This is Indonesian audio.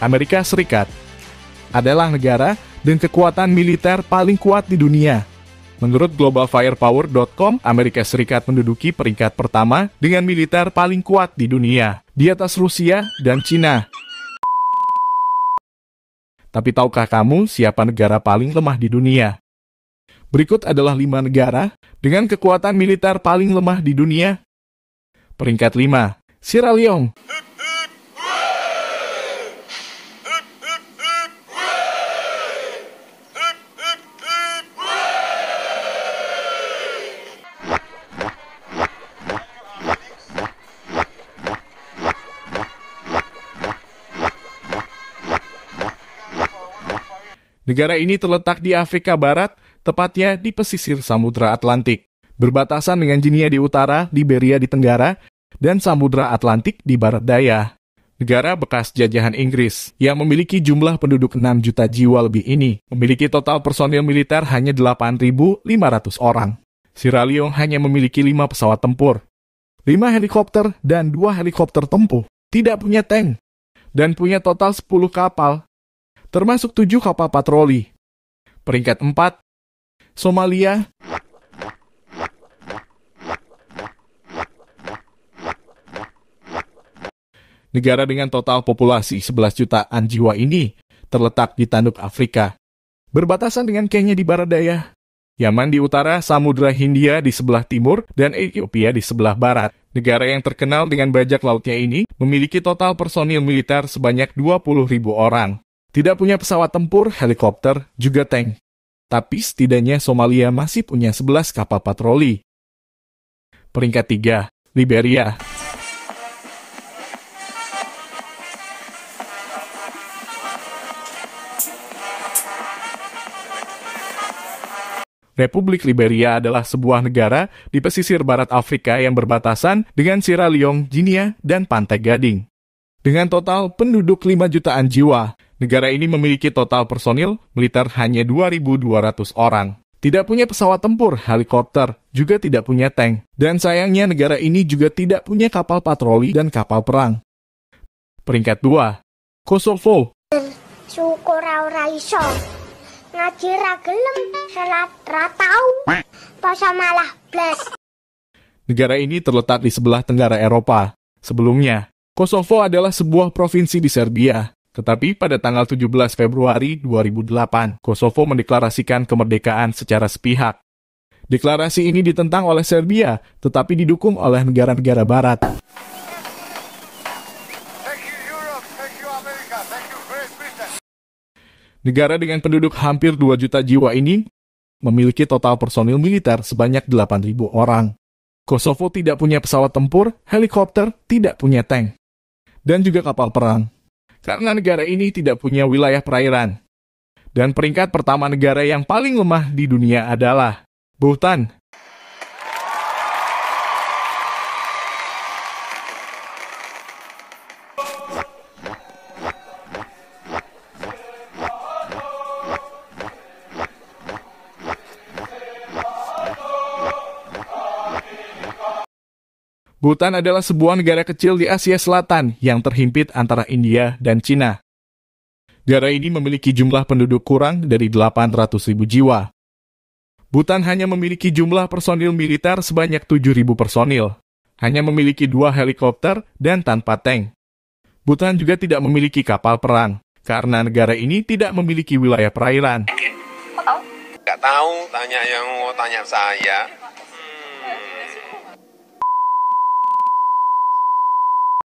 Amerika Serikat adalah negara dan kekuatan militer paling kuat di dunia. Menurut globalfirepower.com, Amerika Serikat menduduki peringkat pertama dengan militer paling kuat di dunia, di atas Rusia dan Cina. Tapi tahukah kamu siapa negara paling lemah di dunia? Berikut adalah lima negara dengan kekuatan militer paling lemah di dunia. Peringkat 5, Sierra Leone. Negara ini terletak di Afrika Barat, tepatnya di pesisir Samudra Atlantik. Berbatasan dengan Jinia di utara, Liberia di tenggara, dan Samudra Atlantik di barat daya. Negara bekas jajahan Inggris yang memiliki jumlah penduduk 6 juta jiwa lebih ini memiliki total personil militer hanya 8.500 orang. Sierra Leone hanya memiliki 5 pesawat tempur, 5 helikopter dan 2 helikopter tempuh. tidak punya tank, dan punya total 10 kapal termasuk tujuh kapal patroli. Peringkat 4, Somalia. Negara dengan total populasi 11 jutaan jiwa ini terletak di tanduk Afrika. Berbatasan dengan Kenya di barat daya, Yaman di utara, Samudra Hindia di sebelah timur, dan Ethiopia di sebelah barat. Negara yang terkenal dengan bajak lautnya ini memiliki total personil militer sebanyak 20.000 orang. Tidak punya pesawat tempur, helikopter, juga tank. Tapi setidaknya Somalia masih punya 11 kapal patroli. Peringkat 3, Liberia. Republik Liberia adalah sebuah negara di pesisir barat Afrika yang berbatasan dengan Sierra Leone, Guinea, dan Pantai Gading. Dengan total penduduk 5 jutaan jiwa, Negara ini memiliki total personil militer hanya 2.200 orang. Tidak punya pesawat tempur, helikopter, juga tidak punya tank. Dan sayangnya negara ini juga tidak punya kapal patroli dan kapal perang. Peringkat 2. Kosovo. Syukur ora iso. Ngaji ra gelem, tau. malah blas. Negara ini terletak di sebelah tenggara Eropa. Sebelumnya, Kosovo adalah sebuah provinsi di Serbia tetapi pada tanggal 17 Februari 2008, Kosovo mendeklarasikan kemerdekaan secara sepihak. Deklarasi ini ditentang oleh Serbia, tetapi didukung oleh negara-negara barat. Negara dengan penduduk hampir 2 juta jiwa ini memiliki total personil militer sebanyak 8.000 orang. Kosovo tidak punya pesawat tempur, helikopter, tidak punya tank, dan juga kapal perang karena negara ini tidak punya wilayah perairan. Dan peringkat pertama negara yang paling lemah di dunia adalah Bhutan Bhutan adalah sebuah negara kecil di Asia Selatan yang terhimpit antara India dan Cina. Negara ini memiliki jumlah penduduk kurang dari 800.000 jiwa. Bhutan hanya memiliki jumlah personil militer sebanyak 7.000 personil, hanya memiliki dua helikopter dan tanpa tank. Bhutan juga tidak memiliki kapal perang, karena negara ini tidak memiliki wilayah perairan. Tidak tahu, tanya yang mau tanya saya.